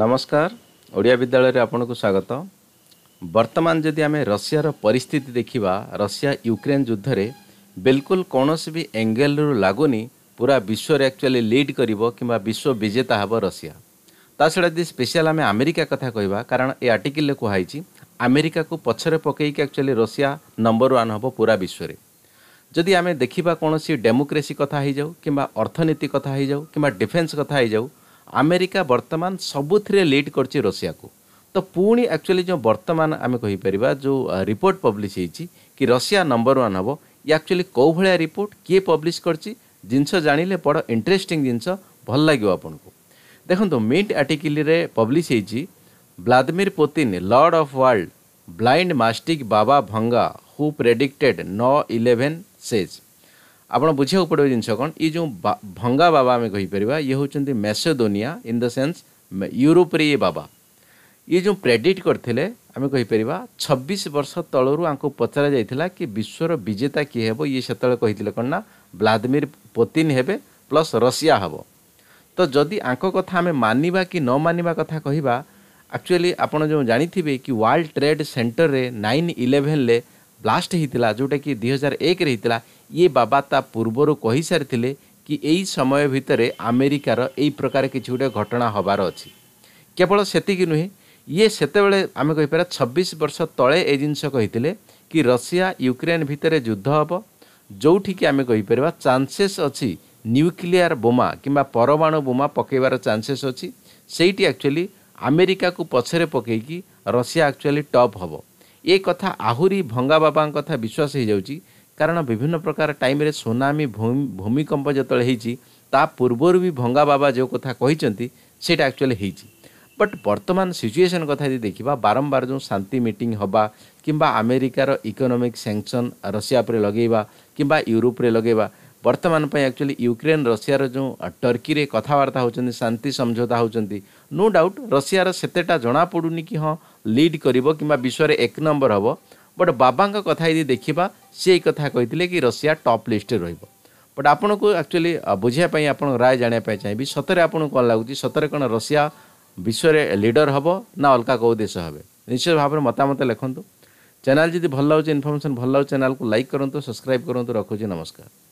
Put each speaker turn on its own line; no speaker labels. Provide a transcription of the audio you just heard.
ନମସ୍କାର ଓଡ଼ିଆ ବିଦ୍ୟାଳୟରେ ଆପଣଙ୍କୁ ସ୍ୱାଗତ ବର୍ତ୍ତମାନ ଯଦି ଆମେ ରଷିଆର ପରିସ୍ଥିତି ଦେଖିବା ରଷିଆ ୟୁକ୍ରେନ୍ ଯୁଦ୍ଧରେ ବିଲକୁଲ କୌଣସି ବି ଏଙ୍ଗେଲରୁ ଲାଗୁନି ପୁରା ବିଶ୍ୱରେ ଆକ୍ଚୁଆଲି ଲିଡ୍ କରିବ କିମ୍ବା ବିଶ୍ୱ ବିଜେତା ହେବ ରଷିଆ ତା ଛଡ଼ା ଯଦି ସ୍ପେଶିଆଲ ଆମେ ଆମେରିକା କଥା କହିବା କାରଣ ଏ ଆର୍ଟିକିଲରେ କୁହାହେଇଛି ଆମେରିକାକୁ ପଛରେ ପକାଇକି ଆକ୍ଚୁଆଲି ରଷିଆ ନମ୍ବର ୱାନ୍ ହେବ ପୁରା ବିଶ୍ୱରେ ଯଦି ଆମେ ଦେଖିବା କୌଣସି ଡେମୋକ୍ରେସି କଥା ହେଇଯାଉ କିମ୍ବା ଅର୍ଥନୀତି କଥା ହେଇଯାଉ କିମ୍ବା ଡିଫେନ୍ସ କଥା ହେଇଯାଉ ଆମେରିକା ବର୍ତ୍ତମାନ ସବୁଥିରେ ଲିଡ୍ କରିଛି ରଷିଆକୁ ତ ପୁଣି ଆକ୍ଚୁଆଲି ଯେଉଁ ବର୍ତ୍ତମାନ ଆମେ କହିପାରିବା ଯେଉଁ ରିପୋର୍ଟ ପବ୍ଲିଶ୍ ହେଇଛି କି ରଷିଆ ନମ୍ବର ୱାନ୍ ହେବ ଇଏ ଆକ୍ଚୁଆଲି କେଉଁ ଭଳିଆ ରିପୋର୍ଟ କିଏ ପବ୍ଲିଶ୍ କରିଛି ଜିନିଷ ଜାଣିଲେ ବଡ଼ ଇଣ୍ଟରେଷ୍ଟିଂ ଜିନିଷ ଭଲ ଲାଗିବ ଆପଣଙ୍କୁ ଦେଖନ୍ତୁ ମିଣ୍ଟ ଆର୍ଟିକିଲ୍ରେ ପବ୍ଲିଶ୍ ହେଇଛି Vladimir Putin lord of world blind mystic Baba Vanga ହୁ ପ୍ରେଡିକ୍ଟେଡ୍ ନଅ ଇଲେଭେନ୍ ସେଜ୍ ଆପଣ ବୁଝିବାକୁ ପଡ଼ିବ ଜିନିଷ କ'ଣ ଇଏ ଯେଉଁ ଭଙ୍ଗା ବାବା ଆମେ କହିପାରିବା ଇଏ ହେଉଛନ୍ତି ମେସେଦୋନିଆ ଇନ୍ ଦ ସେନ୍ସ ୟୁରୋପରେ ଇଏ ବାବା ଇଏ ଯେଉଁ ପ୍ରେଡିକ୍ଟ କରିଥିଲେ ଆମେ କହିପାରିବା ଛବିଶ ବର୍ଷ ତଳରୁ ଆଙ୍କୁ ପଚରାଯାଇଥିଲା କି ବିଶ୍ୱର ବିଜେତା କିଏ ହେବ ଇଏ ସେତେବେଳେ କହିଥିଲେ କ'ଣ ନା ଭ୍ଲାଦିମିର ପୋତିନ ହେବେ ପ୍ଲସ୍ ରଷିଆ ହେବ ତ ଯଦି ଆଙ୍କ କଥା ଆମେ ମାନିବା କି ନ ମାନିବା କଥା କହିବା ଆକ୍ଚୁଆଲି ଆପଣ ଯେଉଁ ଜାଣିଥିବେ କି ୱାର୍ଲଡ଼ ଟ୍ରେଡ଼ ସେଣ୍ଟରରେ ନାଇନ୍ ଇଲେଭେନ୍ରେ ବ୍ଲାଷ୍ଟ ହୋଇଥିଲା ଯେଉଁଟାକି ଦୁଇ ହଜାର ଏକରେ ହୋଇଥିଲା ଇଏ ବାବା ତା ପୂର୍ବରୁ କହିସାରିଥିଲେ କି ଏଇ ସମୟ ଭିତରେ ଆମେରିକାର ଏଇ ପ୍ରକାର କିଛି ଗୋଟେ ଘଟଣା ହେବାର ଅଛି କେବଳ ସେତିକି ନୁହେଁ ଇଏ ସେତେବେଳେ ଆମେ କହିପାରିବା ଛବିଶ ବର୍ଷ ତଳେ ଏ ଜିନିଷ କହିଥିଲେ କି ରଷିଆ ୟୁକ୍ରେନ୍ ଭିତରେ ଯୁଦ୍ଧ ହେବ ଯେଉଁଠିକି ଆମେ କହିପାରିବା ଚାନ୍ସେସ୍ ଅଛି ନ୍ୟୁକ୍ଲିୟର୍ ବୋମା କିମ୍ବା ପରମାଣୁ ବୋମା ପକାଇବାର ଚାନ୍ସେସ୍ ଅଛି ସେଇଠି ଆକ୍ଚୁଆଲି ଆମେରିକାକୁ ପଛରେ ପକାଇକି ରଷିଆ ଆକ୍ଚୁଆଲି ଟପ୍ ହେବ ଏ କଥା ଆହୁରି ଭଙ୍ଗା ବାବାଙ୍କ କଥା ବିଶ୍ୱାସ ହେଇଯାଉଛି କାରଣ ବିଭିନ୍ନ ପ୍ରକାର ଟାଇମ୍ରେ ସୁନାମି ଭୂମିକମ୍ପ ଯେତେବେଳେ ହେଇଛି ତା ପୂର୍ବରୁ ବି ଭଙ୍ଗା ବାବା ଯେଉଁ କଥା କହିଛନ୍ତି ସେଇଟା ଆକ୍ଚୁଆଲି ହେଇଛି ବଟ୍ ବର୍ତ୍ତମାନ ସିଚୁଏସନ୍ କଥା ଯଦି ଦେଖିବା ବାରମ୍ବାର ଯେଉଁ ଶାନ୍ତି ମିଟିଂ ହେବା କିମ୍ବା ଆମେରିକାର ଇକୋନୋମିକ୍ ସ୍ୟାଙ୍କସନ୍ ରଷିଆ ଉପରେ ଲଗାଇବା କିମ୍ବା ୟୁରୋପରେ ଲଗାଇବା ବର୍ତ୍ତମାନ ପାଇଁ ଆକ୍ଚୁଆଲି ୟୁକ୍ରେନ୍ ରଷିଆର ଯେଉଁ ଟର୍କିରେ କଥାବାର୍ତ୍ତା ହେଉଛନ୍ତି ଶାନ୍ତି ସମଝୋତା ହେଉଛନ୍ତି ନୋ ଡାଉଟ୍ ରଷିଆର ସେତେଟା ଜଣାପଡ଼ୁନି କି ହଁ ଲିଡ଼୍ କରିବ କିମ୍ବା ବିଶ୍ୱରେ ଏକ ନମ୍ବର ହେବ ବଟ୍ ବାବାଙ୍କ କଥା ଯଦି ଦେଖିବା ସେ ଏଇ କଥା କହିଥିଲେ କି ରଷିଆ ଟପ୍ ଲିଷ୍ଟରେ ରହିବ ବଟ୍ ଆପଣଙ୍କୁ ଆକ୍ଚୁଆଲି ବୁଝିବା ପାଇଁ ଆପଣଙ୍କ ରାୟ ଜାଣିବା ପାଇଁ ଚାହିଁବି ସତରେ ଆପଣଙ୍କୁ କ'ଣ ଲାଗୁଛି ସତରେ କ'ଣ ରଷିଆ ବିଶ୍ୱରେ ଲିଡ଼ର ହେବ ନା ଅଲଗା କେଉଁ ଦେଶ ହେବେ ନିଶ୍ଚିତ ଭାବରେ ମତାମତ ଲେଖନ୍ତୁ ଚ୍ୟାନେଲ୍ ଯଦି ଭଲ ଲାଗୁଛି ଇନଫର୍ମେସନ୍ ଭଲ ଲାଗୁଛି ଚ୍ୟାନେଲ୍କୁ ଲାଇକ୍ କରନ୍ତୁ ସବସ୍କ୍ରାଇବ୍ କରନ୍ତୁ ରଖୁଛି ନମସ୍କାର